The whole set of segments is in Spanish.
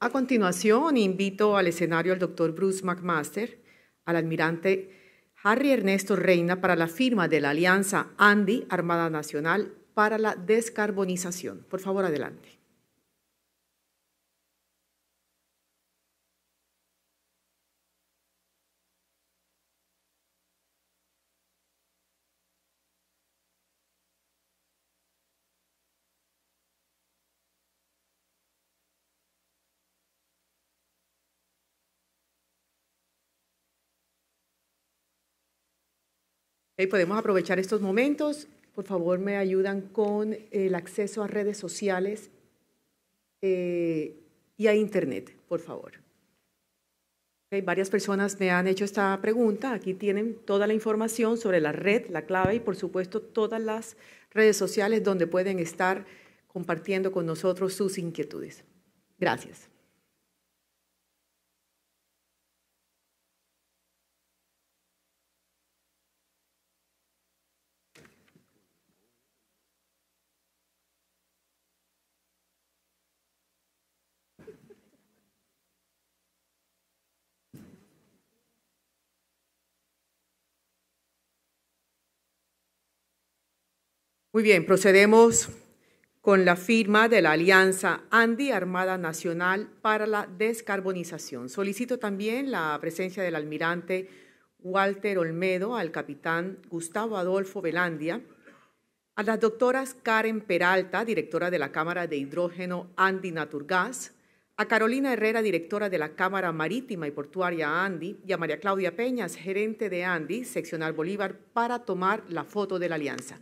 A continuación, invito al escenario al doctor Bruce McMaster, al almirante Harry Ernesto Reina para la firma de la alianza ANDI, Armada Nacional, para la descarbonización. Por favor, adelante. podemos aprovechar estos momentos. Por favor, me ayudan con el acceso a redes sociales eh, y a Internet, por favor. varias personas me han hecho esta pregunta. Aquí tienen toda la información sobre la red, la clave y, por supuesto, todas las redes sociales donde pueden estar compartiendo con nosotros sus inquietudes. Gracias. Muy bien, procedemos con la firma de la Alianza Andi Armada Nacional para la Descarbonización. Solicito también la presencia del almirante Walter Olmedo, al capitán Gustavo Adolfo Velandia, a las doctoras Karen Peralta, directora de la Cámara de Hidrógeno Andi Naturgas, a Carolina Herrera, directora de la Cámara Marítima y Portuaria Andi, y a María Claudia Peñas, gerente de Andi, seccional Bolívar, para tomar la foto de la alianza.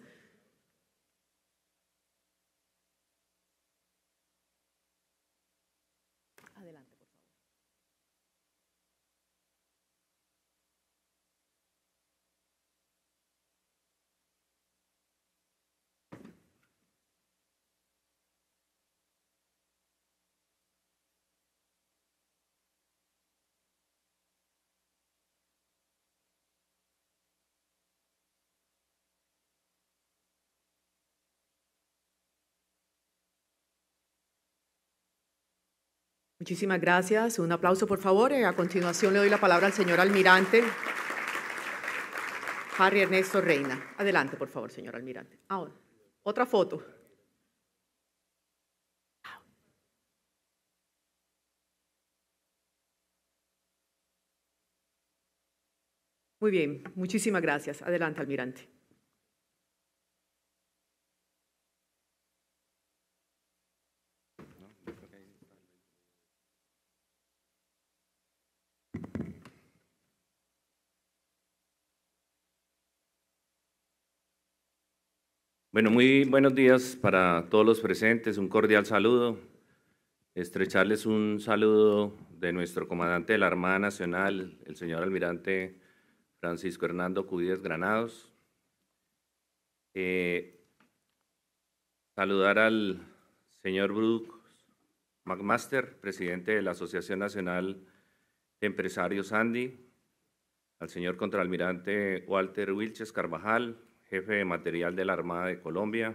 Muchísimas gracias. Un aplauso, por favor. Eh, a continuación le doy la palabra al señor almirante Harry Ernesto Reina. Adelante, por favor, señor almirante. Ah, otra foto. Muy bien, muchísimas gracias. Adelante, almirante. Bueno, muy buenos días para todos los presentes, un cordial saludo, estrecharles un saludo de nuestro comandante de la Armada Nacional, el señor almirante Francisco Hernando Cudíez Granados, eh, saludar al señor Brooks McMaster, presidente de la Asociación Nacional de Empresarios Andy, al señor contraalmirante Walter Wilches Carvajal, jefe de material de la Armada de Colombia,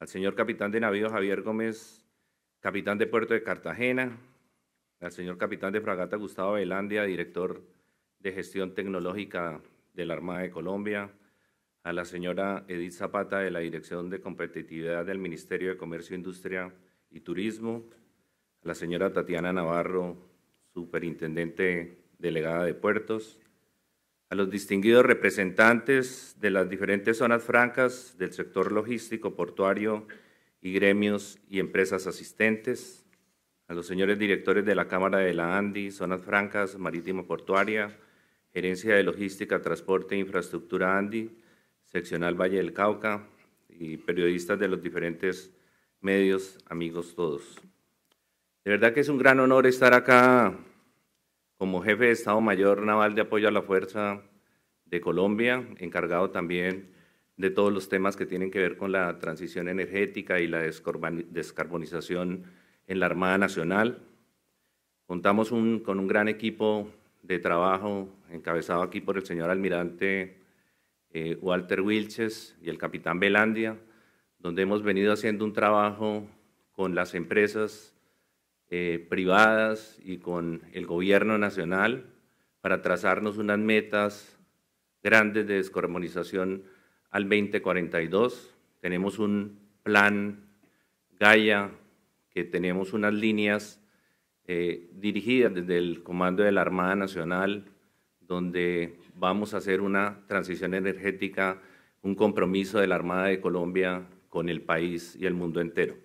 al señor capitán de navío Javier Gómez, capitán de puerto de Cartagena, al señor capitán de fragata Gustavo Velandia, director de gestión tecnológica de la Armada de Colombia, a la señora Edith Zapata de la Dirección de Competitividad del Ministerio de Comercio, Industria y Turismo, a la señora Tatiana Navarro, superintendente delegada de puertos, a los distinguidos representantes de las diferentes zonas francas del sector logístico, portuario y gremios y empresas asistentes, a los señores directores de la Cámara de la ANDI, Zonas Francas, Marítimo Portuaria, Gerencia de Logística, Transporte e Infraestructura ANDI, Seccional Valle del Cauca y periodistas de los diferentes medios, amigos todos. De verdad que es un gran honor estar acá como jefe de Estado Mayor Naval de Apoyo a la Fuerza de Colombia, encargado también de todos los temas que tienen que ver con la transición energética y la descarbonización en la Armada Nacional. Contamos con un gran equipo de trabajo encabezado aquí por el señor almirante eh, Walter Wilches y el capitán Belandia, donde hemos venido haciendo un trabajo con las empresas eh, privadas y con el gobierno nacional para trazarnos unas metas grandes de descarbonización al 2042. Tenemos un plan Gaia, que tenemos unas líneas eh, dirigidas desde el Comando de la Armada Nacional, donde vamos a hacer una transición energética, un compromiso de la Armada de Colombia con el país y el mundo entero.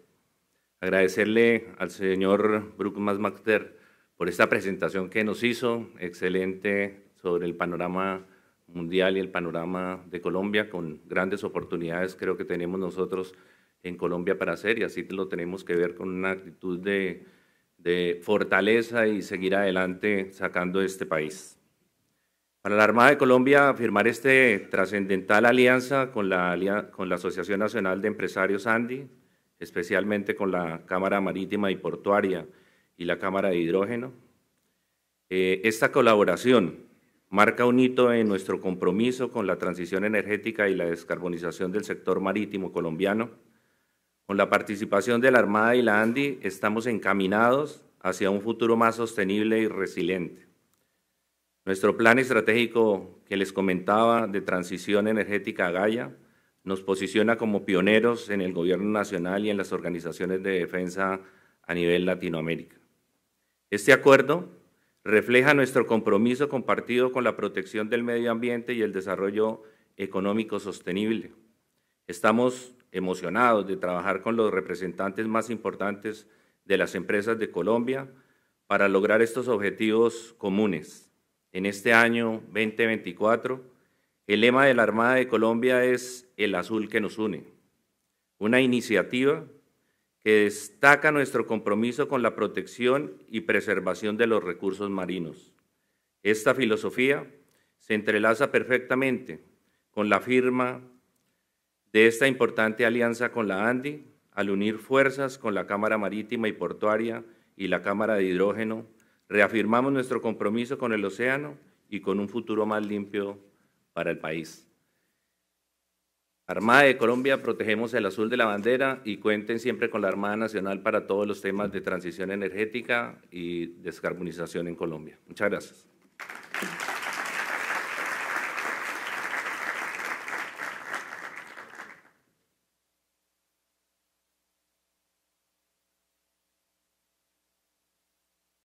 Agradecerle al señor Brookmas Macter por esta presentación que nos hizo, excelente sobre el panorama mundial y el panorama de Colombia, con grandes oportunidades creo que tenemos nosotros en Colombia para hacer y así lo tenemos que ver con una actitud de, de fortaleza y seguir adelante sacando este país. Para la Armada de Colombia, firmar esta trascendental alianza con la, con la Asociación Nacional de Empresarios Andi, especialmente con la Cámara Marítima y Portuaria y la Cámara de Hidrógeno. Eh, esta colaboración marca un hito en nuestro compromiso con la transición energética y la descarbonización del sector marítimo colombiano. Con la participación de la Armada y la ANDI estamos encaminados hacia un futuro más sostenible y resiliente. Nuestro plan estratégico que les comentaba de transición energética a Gaia nos posiciona como pioneros en el gobierno nacional y en las organizaciones de defensa a nivel Latinoamérica. Este acuerdo refleja nuestro compromiso compartido con la protección del medio ambiente y el desarrollo económico sostenible. Estamos emocionados de trabajar con los representantes más importantes de las empresas de Colombia para lograr estos objetivos comunes. En este año 2024, el lema de la Armada de Colombia es El azul que nos une, una iniciativa que destaca nuestro compromiso con la protección y preservación de los recursos marinos. Esta filosofía se entrelaza perfectamente con la firma de esta importante alianza con la ANDI al unir fuerzas con la Cámara Marítima y Portuaria y la Cámara de Hidrógeno, reafirmamos nuestro compromiso con el océano y con un futuro más limpio para el país. Armada de Colombia, protegemos el azul de la bandera y cuenten siempre con la Armada Nacional para todos los temas de transición energética y descarbonización en Colombia. Muchas gracias.